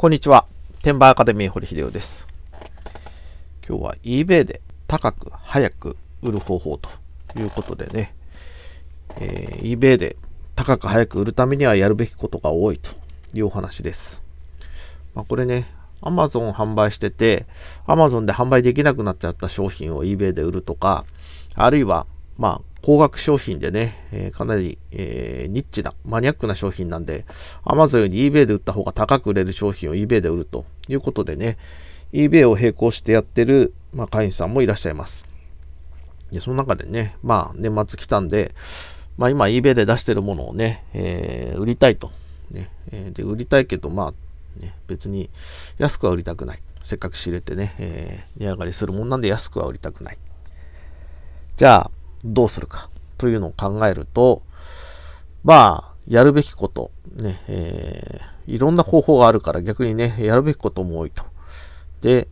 こんにちは。テンバーアカデミー堀秀夫です。今日は eBay で高く早く売る方法ということでね、えー、eBay で高く早く売るためにはやるべきことが多いというお話です。まあ、これね、Amazon 販売してて、Amazon で販売できなくなっちゃった商品を eBay で売るとか、あるいは、まあ、高額商品でね、えー、かなり、えー、ニッチな、マニアックな商品なんで、Amazon より eBay で売った方が高く売れる商品を eBay で売るということでね、eBay を並行してやってる、まあ、会員さんもいらっしゃいます。で、その中でね、まあ、年末来たんで、まあ今 eBay で出してるものをね、えー、売りたいと。ね、えで、売りたいけど、まあ、ね、別に安くは売りたくない。せっかく仕入れてね、え値上がりするもんなんで安くは売りたくない。じゃあ、どうするかというのを考えると、まあ、やるべきこと、ね、えー、いろんな方法があるから逆にね、やるべきことも多いと。で、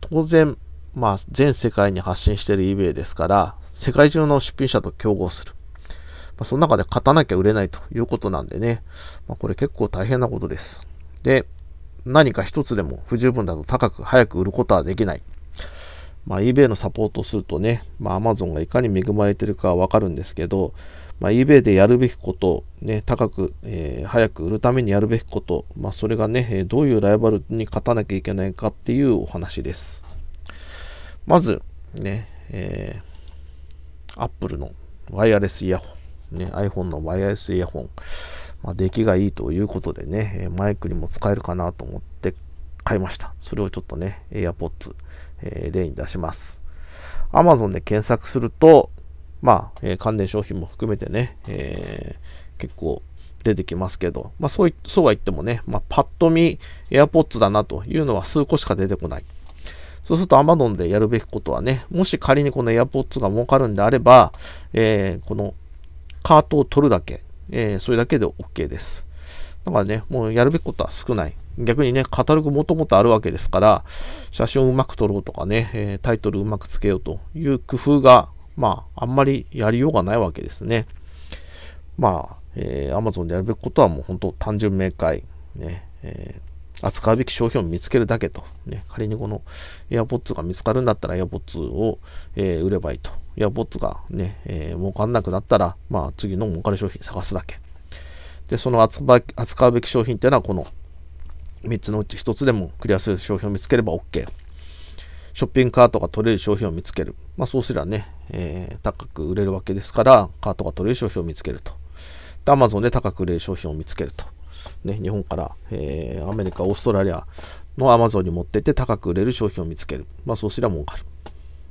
当然、まあ、全世界に発信している eBay ですから、世界中の出品者と競合する。まあ、その中で勝たなきゃ売れないということなんでね、まあ、これ結構大変なことです。で、何か一つでも不十分だと高く早く売ることはできない。まあ、eBay のサポートをするとね、まあ、Amazon がいかに恵まれてるかわかるんですけど、まあ、eBay でやるべきこと、ね、高く、えー、早く売るためにやるべきこと、まあ、それがね、どういうライバルに勝たなきゃいけないかっていうお話です。まず、ね、えー、Apple のワイヤレスイヤホン、ね、iPhone のワイヤレスイヤホン、まあ、出来がいいということでね、マイクにも使えるかなと思って買いました。それをちょっとね、AirPods、えー、例に出します。Amazon で検索すると、まあ、えー、関連商品も含めてね、えー、結構出てきますけど、まあそうそうは言ってもね、まあ、パッと見 AirPods だなというのは数個しか出てこない。そうすると Amazon でやるべきことはね、もし仮にこの AirPods が儲かるんであれば、えー、このカートを取るだけ、えー、それだけで OK です。だからね、もうやるべきことは少ない。逆にね、カタログもともとあるわけですから、写真をうまく撮ろうとかね、えタイトルうまくつけようという工夫が、まあ、あんまりやりようがないわけですね。まあ、えー、Amazon でやるべきことはもう本当単純明快、ね、えー、扱うべき商品を見つけるだけと、ね、仮にこの AirPods が見つかるんだったら AirPods を、えー、売ればいいと。AirPods がね、えー、儲かんなくなったら、まあ次の儲かる商品探すだけ。で、その扱うべき商品っていうのはこの3つのうち1つでもクリアする商品を見つければ OK。ショッピングカートが取れる商品を見つける。まあそうすればね、えー、高く売れるわけですから、カートが取れる商品を見つけると。で、Amazon で高く売れる商品を見つけると。ね、日本から、えー、アメリカ、オーストラリアの Amazon に持ってって高く売れる商品を見つける。まあそうすれば儲かる。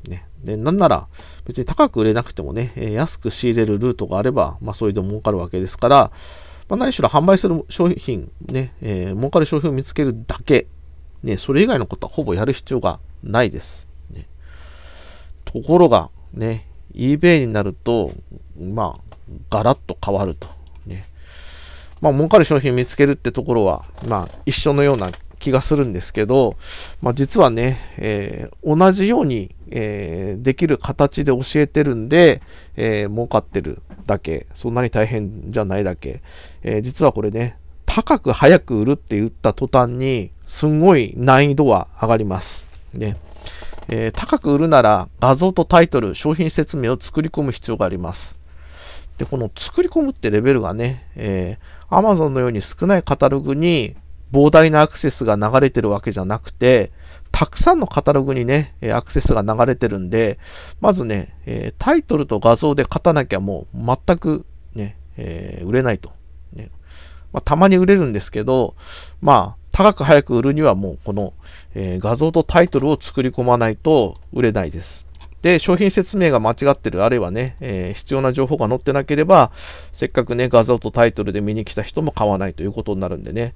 ね。で、なんなら、別に高く売れなくてもね、え安く仕入れるルートがあれば、まあそれで儲かるわけですから、まあ、何しろ販売する商品、ね、えー、儲かる商品を見つけるだけ、ね、それ以外のことはほぼやる必要がないです。ね、ところが、ね、eBay になると、まあ、ガラッと変わると。ね。まあ、儲かる商品を見つけるってところは、まあ、一緒のような気がするんですけど、まあ、実はね、えー、同じようにえー、できる形で教えてるんで、えー、儲かってるだけ、そんなに大変じゃないだけ、えー、実はこれね、高く早く売るって言った途端に、すんごい難易度は上がります。ね。えー、高く売るなら画像とタイトル、商品説明を作り込む必要があります。で、この作り込むってレベルがね、えー、Amazon のように少ないカタログに膨大なアクセスが流れてるわけじゃなくて、たくさんのカタログにね、アクセスが流れてるんで、まずね、えタイトルと画像で勝たなきゃもう全くね、えー、売れないと。ねまあ、たまに売れるんですけど、まあ、高く早く売るにはもうこの、えー、画像とタイトルを作り込まないと売れないです。で、商品説明が間違ってる、あるいはね、えー、必要な情報が載ってなければ、せっかくね、画像とタイトルで見に来た人も買わないということになるんでね、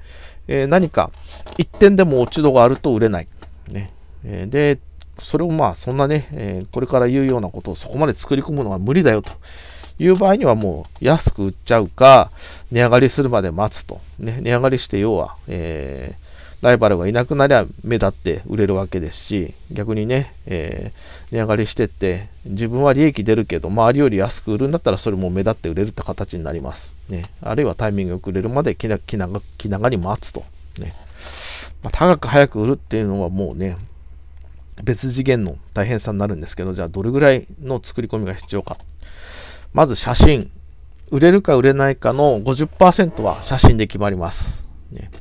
えー、何か一点でも落ち度があると売れない。ね。えで、それをまあそんなね、えこれから言うようなことをそこまで作り込むのは無理だよという場合にはもう安く売っちゃうか、値上がりするまで待つと。ね、値上がりして要は、えー、ライバルがいなくなりゃ目立って売れるわけですし、逆にね、えー、値上がりしてって、自分は利益出るけど、周りより安く売るんだったらそれも目立って売れるって形になります。ね、あるいはタイミングがくれるまで気長気長に待つと。ねまあ、高く早く売るっていうのはもうね、別次元の大変さになるんですけど、じゃあどれぐらいの作り込みが必要か。まず写真。売れるか売れないかの50%は写真で決まります。ね、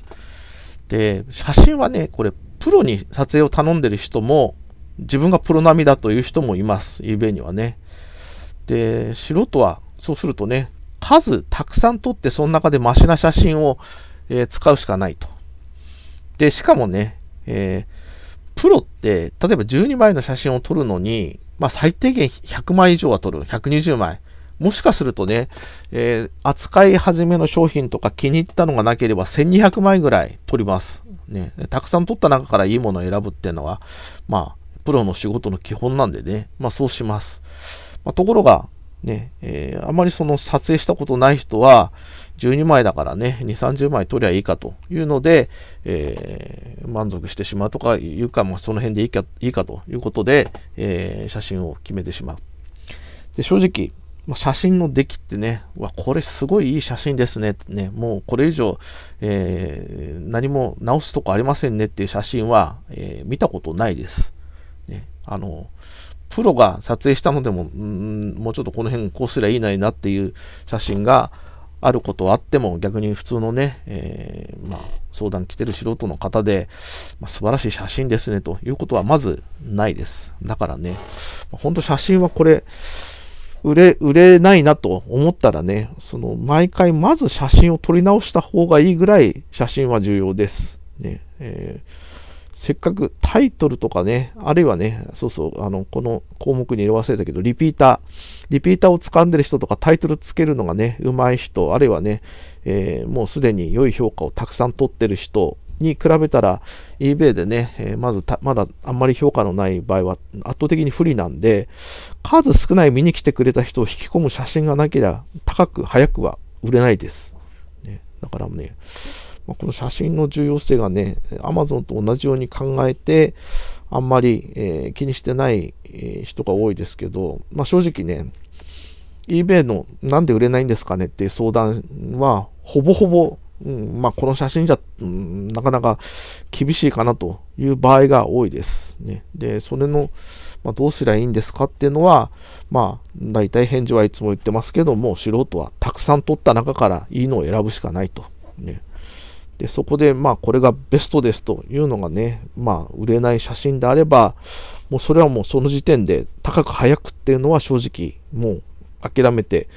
で、写真はね、これ、プロに撮影を頼んでる人も、自分がプロ並みだという人もいます。ゆうべにはね。で、素人は、そうするとね、数たくさん撮って、その中でマシな写真を、えー、使うしかないと。で、しかもね、えー、プロって、例えば12枚の写真を撮るのに、まあ、最低限100枚以上は撮る。120枚。もしかするとね、えー、扱い始めの商品とか気に入ったのがなければ1200枚ぐらい取ります。ね、たくさん撮った中からいいものを選ぶっていうのは、まあ、プロの仕事の基本なんでね、まあそうします。まあ、ところが、ね、えー、あまりその撮影したことない人は、12枚だからね、2、30枚撮りゃいいかというので、えー、満足してしまうとかいうか、まあ、その辺でいいか、いいかということで、えー、写真を決めてしまう。で、正直、まあ、写真の出来ってね、わ、これすごいいい写真ですねね、もうこれ以上、え何も直すとこありませんねっていう写真は、え見たことないです。ね、あの、プロが撮影したのでも、うん、もうちょっとこの辺こうすりゃいいなになっていう写真があることはあっても、逆に普通のね、えー、まあ、相談来てる素人の方で、まあ、素晴らしい写真ですねということはまずないです。だからね、ほんと写真はこれ、売れ、売れないなと思ったらね、その、毎回まず写真を撮り直した方がいいぐらい写真は重要です。ね。えーせっかくタイトルとかね、あるいはね、そうそう、あの、この項目に入れ忘れたけど、リピーター、リピーターを掴んでる人とかタイトルつけるのがね、上手い人、あるいはね、えー、もうすでに良い評価をたくさん取ってる人に比べたら eBay でね、えー、まずまだあんまり評価のない場合は圧倒的に不利なんで、数少ない見に来てくれた人を引き込む写真がなければ高く早くは売れないです。ね、だからね、まあ、この写真の重要性がね、Amazon と同じように考えて、あんまり、えー、気にしてない、人が多いですけど、まあ、正直ね、eBay のなんで売れないんですかねっていう相談は、ほぼほぼ、うんまあ、この写真じゃ、うん、なかなか厳しいかなという場合が多いです。ね、で、それの、まあ、どうすりゃいいんですかっていうのは、まあ、大体返事はいつも言ってますけども、素人はたくさん撮った中からいいのを選ぶしかないと。ねで、そこで、まあ、これがベストですというのがね、まあ、売れない写真であれば、もうそれはもうその時点で高く早くっていうのは正直、もう諦めて、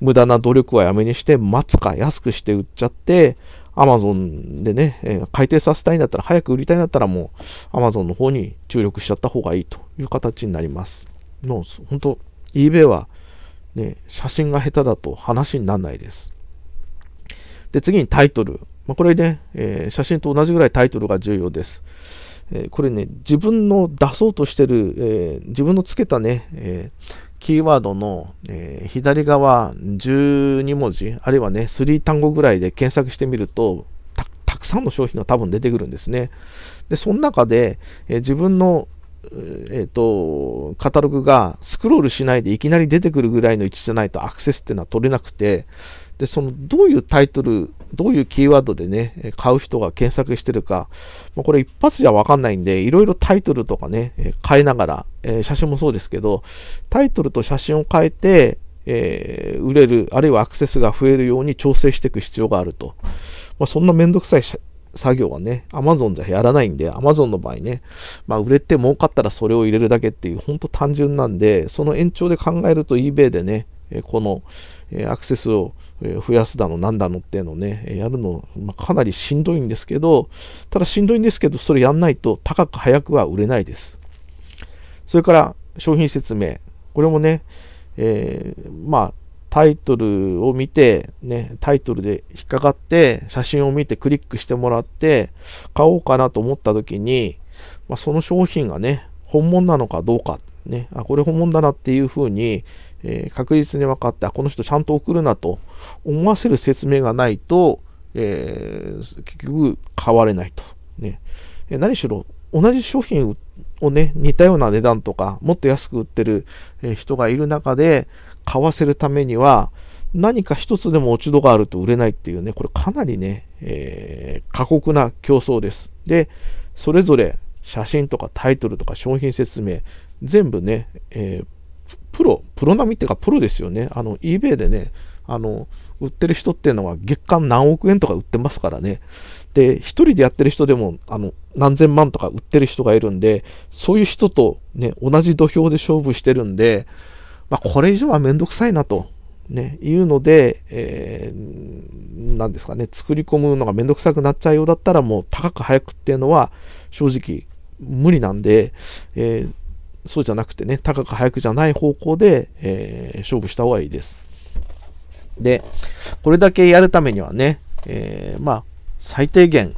無駄な努力はやめにして、待つか安くして売っちゃって、アマゾンでね、えー、回させたいんだったら、早く売りたいんだったらもう、アマゾンの方に注力しちゃった方がいいという形になります。もう、本当 eBay は、ね、写真が下手だと話にならないです。で、次にタイトル。まあ、これね、えー、写真と同じぐらいタイトルが重要です。えー、これね、自分の出そうとしてる、えー、自分のつけたね、えキーワードの、え左側12文字、あるいはね、3単語ぐらいで検索してみると、たくさんの商品が多分出てくるんですね。で、その中で、え自分のえっ、ー、と、カタログがスクロールしないでいきなり出てくるぐらいの位置じゃないとアクセスっていうのは取れなくて、で、その、どういうタイトル、どういうキーワードでね、買う人が検索してるか、まあ、これ一発じゃわかんないんで、いろいろタイトルとかね、変えながら、えー、写真もそうですけど、タイトルと写真を変えて、えー、売れる、あるいはアクセスが増えるように調整していく必要があると。まあ、そんなめんどくさい作業はね、Amazon じゃやらないんで、Amazon の場合ね、まあ、売れて儲かったらそれを入れるだけっていう、本当単純なんで、その延長で考えると eBay でね、このアクセスを増やすだの、なんだのっていうのをね、やるの、まあ、かなりしんどいんですけど、ただしんどいんですけど、それやんないと高く早くは売れないです。それから、商品説明。これもね、えー、まあ、タイトルを見て、ね、タイトルで引っかかって、写真を見てクリックしてもらって、買おうかなと思った時に、まあ、その商品がね、本物なのかどうか、ね、あ、これ本物だなっていうふうに、えー、確実に分かって、この人ちゃんと送るなと思わせる説明がないと、えー、結局買われないと。ね、え何しろ、同じ商品をね、似たような値段とか、もっと安く売ってる人がいる中で、買わせるためには、何か一つでも落ち度があると売れないっていうね、これかなりね、えー、過酷な競争です。で、それぞれ写真とかタイトルとか商品説明、全部ね、えー、プロ、プロ並みっていうかプロですよね。あの、eBay でね、あの、売ってる人っていうのは月間何億円とか売ってますからね。で、一人でやってる人でも、あの、何千万とか売ってる人がいるんで、そういう人とね、同じ土俵で勝負してるんで、まあ、これ以上はめんどくさいなと、ね、いうので、えー、なんですかね、作り込むのがめんどくさくなっちゃうようだったら、もう高く早くっていうのは、正直無理なんで、えー、そうじゃなくてね、高く早くじゃない方向で、えー、勝負した方がいいです。で、これだけやるためにはね、えー、まあ、最低限、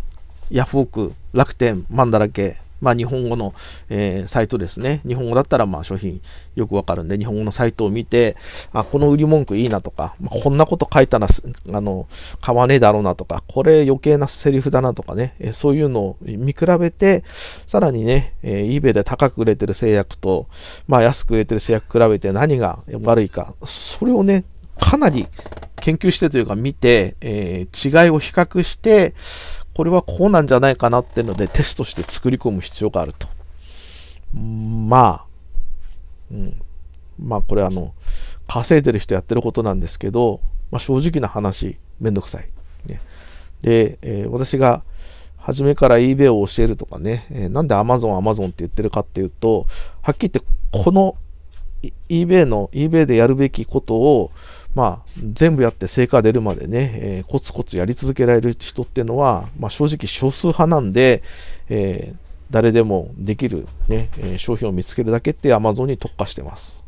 ヤフオク、楽天、マンだらけ、まあ、日本語の、えー、サイトですね。日本語だったら、まあ、商品よくわかるんで、日本語のサイトを見て、あ、この売り文句いいなとか、まあ、こんなこと書いたら、あの、買わねえだろうなとか、これ余計なセリフだなとかね、えー、そういうのを見比べて、さらにね、えー、eBay で高く売れてる制約と、まあ、安く売れてる制約比べて何が悪いか、それをね、かなり研究してというか見て、えー、違いを比較して、これはこうなんじゃないかなっていうのでテストして作り込む必要があると。まあ、うん。まあこれあの、稼いでる人やってることなんですけど、まあ、正直な話、めんどくさい。ね、で、えー、私が初めから eBay を教えるとかね、えー、なんで Amazon、Amazon って言ってるかっていうと、はっきり言ってこの eBay の、eBay でやるべきことを、まあ、全部やって成果出るまでね、えー、コツコツやり続けられる人っていうのは、まあ、正直少数派なんで、えー、誰でもできるね、えー、商品を見つけるだけって Amazon に特化してます。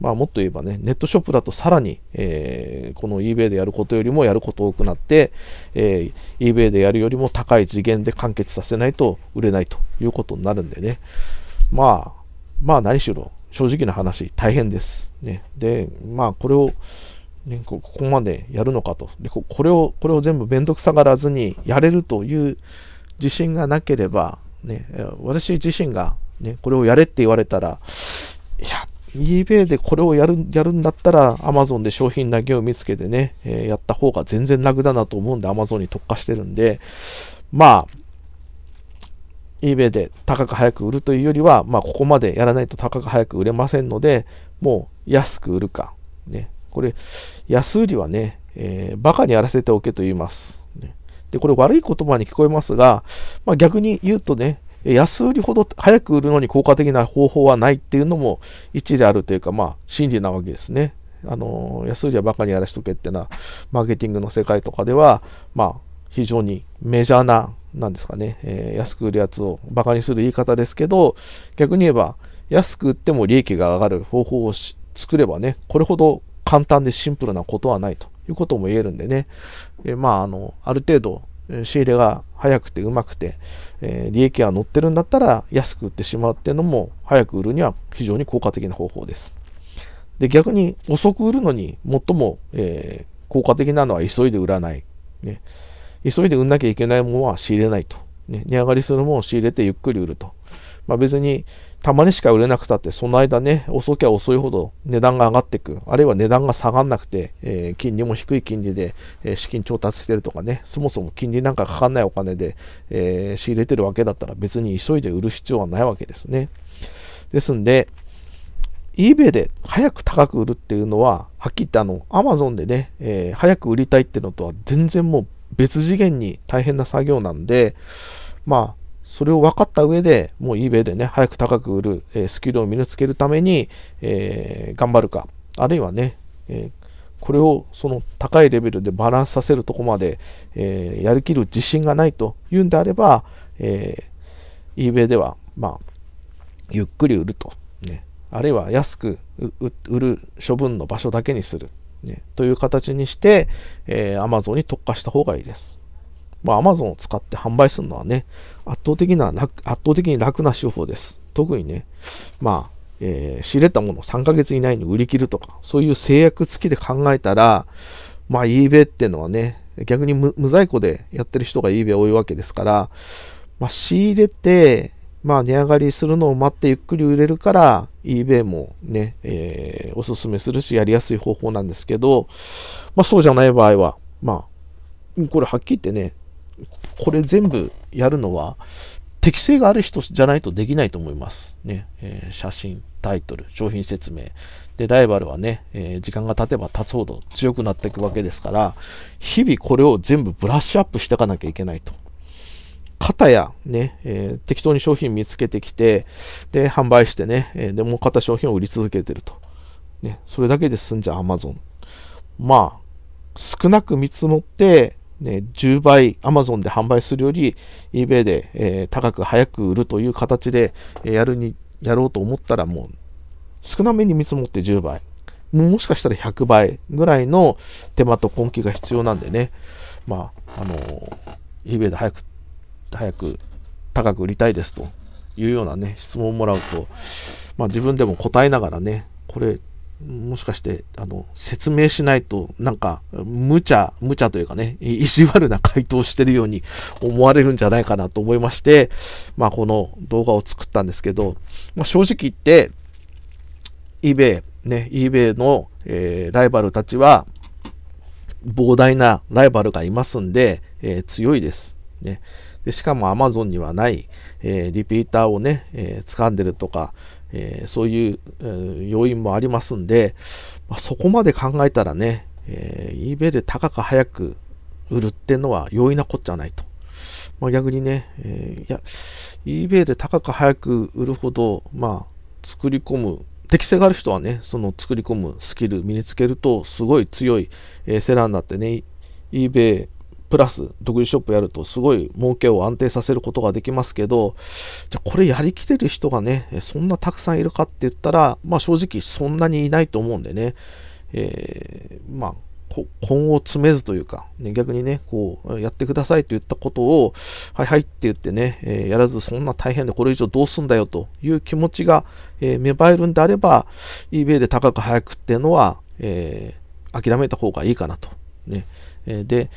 まあ、もっと言えばね、ネットショップだとさらに、えー、この eBay でやることよりもやること多くなって、えー、eBay でやるよりも高い次元で完結させないと売れないということになるんでね。まあ、まあ何しろ、正直な話、大変です。ね、で、まあ、これを、ね、ここまでやるのかとでこ。これを、これを全部めんどくさがらずにやれるという自信がなければ、ね、私自身が、ね、これをやれって言われたら、いや、eBay でこれをやるやるんだったら、Amazon で商品だけを見つけてね、えー、やった方が全然楽だなと思うんで、Amazon に特化してるんで、まあ、eBay で高く早く売るというよりは、まあ、ここまでやらないと高く早く売れませんので、もう安く売るか。ね。これ、安売りはね、えー、バカにやらせておけと言います。ね、で、これ悪い言葉に聞こえますが、まあ、逆に言うとね、安売りほど早く売るのに効果的な方法はないっていうのも一理あるというか、まあ、真理なわけですね。あのー、安売りはバカにやらしとけってな、マーケティングの世界とかでは、まあ、非常にメジャーななんですかね、えー、安く売るやつをバカにする言い方ですけど、逆に言えば、安く売っても利益が上がる方法を作ればね、これほど簡単でシンプルなことはないということも言えるんでね、えー、まあ、あの、ある程度、仕入れが早くてうまくて、えー、利益が乗ってるんだったら安く売ってしまうっていうのも早く売るには非常に効果的な方法です。で、逆に遅く売るのに最も、えー、効果的なのは急いで売らない。ね、急いで売んなきゃいけないものは仕入れないと。ね、値上がりするものを仕入れてゆっくり売ると。まあ、別にたまにしか売れなくたって、その間ね、遅きゃ遅いほど値段が上がっていく、あるいは値段が下がらなくて、えー、金利も低い金利で、えー、資金調達してるとかね、そもそも金利なんかかかんないお金で、えー、仕入れてるわけだったら別に急いで売る必要はないわけですね。ですんで、eBay で早く高く売るっていうのは、はっきり言ってあの、Amazon でね、えー、早く売りたいっていうのとは全然もう別次元に大変な作業なんで、まあ、それを分かった上で、もう eBay でね、早く高く売る、えー、スキルを身につけるために、えー、頑張るか、あるいはね、えー、これをその高いレベルでバランスさせるとこまで、えー、やりきる自信がないというんであれば、えー、eBay では、まあ、ゆっくり売ると、ね、あるいは安く売る処分の場所だけにするね、という形にして、えー、Amazon に特化した方がいいです。まあ、Amazon を使って販売するのはね、圧倒的な、圧倒的に楽な手法です。特にね、まあ、えー、仕入れたものを3ヶ月以内に売り切るとか、そういう制約付きで考えたら、まあ、eBay っていうのはね、逆に無在庫でやってる人が eBay 多いわけですから、まあ、仕入れて、まあ値上がりするのを待ってゆっくり売れるから eBay もね、えー、おすすめするしやりやすい方法なんですけど、まあそうじゃない場合は、まあ、これはっきり言ってね、これ全部やるのは適性がある人じゃないとできないと思います。ね、えー、写真、タイトル、商品説明。で、ライバルはね、えー、時間が経てば経つほど強くなっていくわけですから、日々これを全部ブラッシュアップしていかなきゃいけないと。方やね、えー、適当に商品見つけてきて、で、販売してね、えー、で、もかった商品を売り続けてると。ね、それだけで済んじゃう Amazon。まあ、少なく見積もって、ね、10倍 Amazon で販売するより eBay で、えー、高く早く売るという形でやるに、やろうと思ったらもう少なめに見積もって10倍。もしかしたら100倍ぐらいの手間と根気が必要なんでね。まあ、あのー、eBay で早く早く高く売りたいですというようなね、質問をもらうと、まあ、自分でも答えながらね、これ、もしかして、あの、説明しないと、なんか、無茶、無茶というかね、意地悪な回答してるように思われるんじゃないかなと思いまして、まあ、この動画を作ったんですけど、まあ、正直言って、eBay、ね、eBay の、えー、ライバルたちは、膨大なライバルがいますんで、えー、強いです。ね。でしかも Amazon にはない、えー、リピーターをね、えー、掴んでるとか、えー、そういう、えー、要因もありますんで、まあ、そこまで考えたらね、えー、eBay で高か早く売るってのは容易なこっちゃないと。まあ、逆にね、えー、いや、eBay で高か早く売るほど、まあ、作り込む適性がある人はね、その作り込むスキル身につけると、すごい強い、えー、セラーになってね、eBay プラス独自ショップやるとすごい儲けを安定させることができますけど、じゃこれやりきれる人がね、そんなたくさんいるかって言ったら、まあ正直そんなにいないと思うんでね、えー、まあ、根を詰めずというか、ね、逆にね、こう、やってくださいと言ったことを、はいはいって言ってね、えー、やらずそんな大変でこれ以上どうすんだよという気持ちが、えー、芽生えるんであれば、eBay で高く早くっていうのは、えー、諦めた方がいいかなと。ね。えー、で、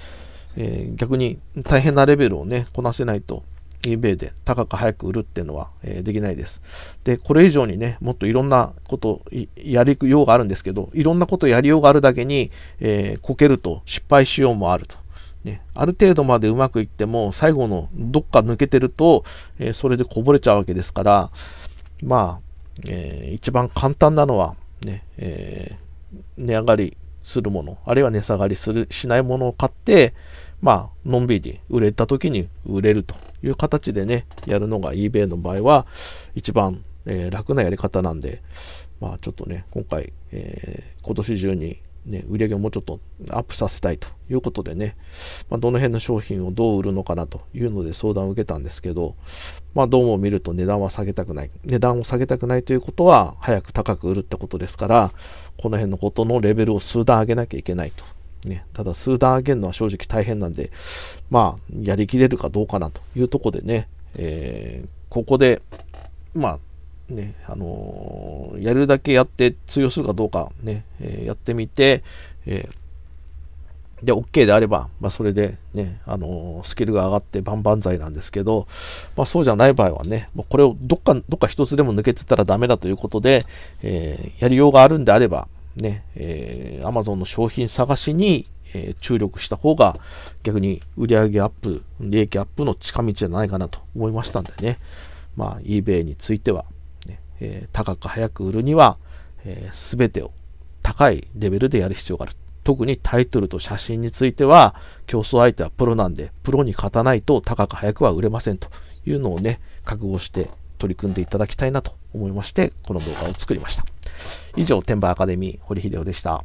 えー、逆に大変なレベルをね、こなせないと eBay で高く早く売るっていうのは、えー、できないです。で、これ以上にね、もっといろんなことやりようがあるんですけど、いろんなことやりようがあるだけに、えー、こけると失敗しようもあると。ね、ある程度までうまくいっても、最後のどっか抜けてると、えー、それでこぼれちゃうわけですから、まあ、えー、一番簡単なのは、ね、えー、値上がりするもの、あるいは値下がりする、しないものを買って、まあ、のんびり売れた時に売れるという形でね、やるのが eBay の場合は、一番、えー、楽なやり方なんで、まあ、ちょっとね、今回、えー、今年中にね、売り上げをもうちょっとアップさせたいということでね、まあ、どの辺の商品をどう売るのかなというので相談を受けたんですけど、まあ、どうも見ると値段は下げたくない。値段を下げたくないということは、早く高く売るってことですから、この辺のことのレベルを数段上げなきゃいけないと。ね、ただ数段上げるのは正直大変なんで、まあ、やりきれるかどうかなというとこでね、えー、ここで、まあ、ね、あのー、やるだけやって通用するかどうかね、えー、やってみて、えー、で、OK であれば、まあ、それでね、あのスキルが上がって万々歳なんですけど、まあ、そうじゃない場合はね、もうこれをどっか、どっか一つでも抜けてたらダメだということで、えやりようがあるんであれば、ね、えー、Amazon の商品探しに、え注力した方が逆に売上アップ、利益アップの近道じゃないかなと思いましたんでね、まあ、eBay については、えー、高く早く売るには、えー、全てを高いレベルでやる必要がある。特にタイトルと写真については、競争相手はプロなんで、プロに勝たないと高く早くは売れませんというのをね、覚悟して取り組んでいただきたいなと思いまして、この動画を作りました。以上、天馬アカデミー、堀秀夫でした。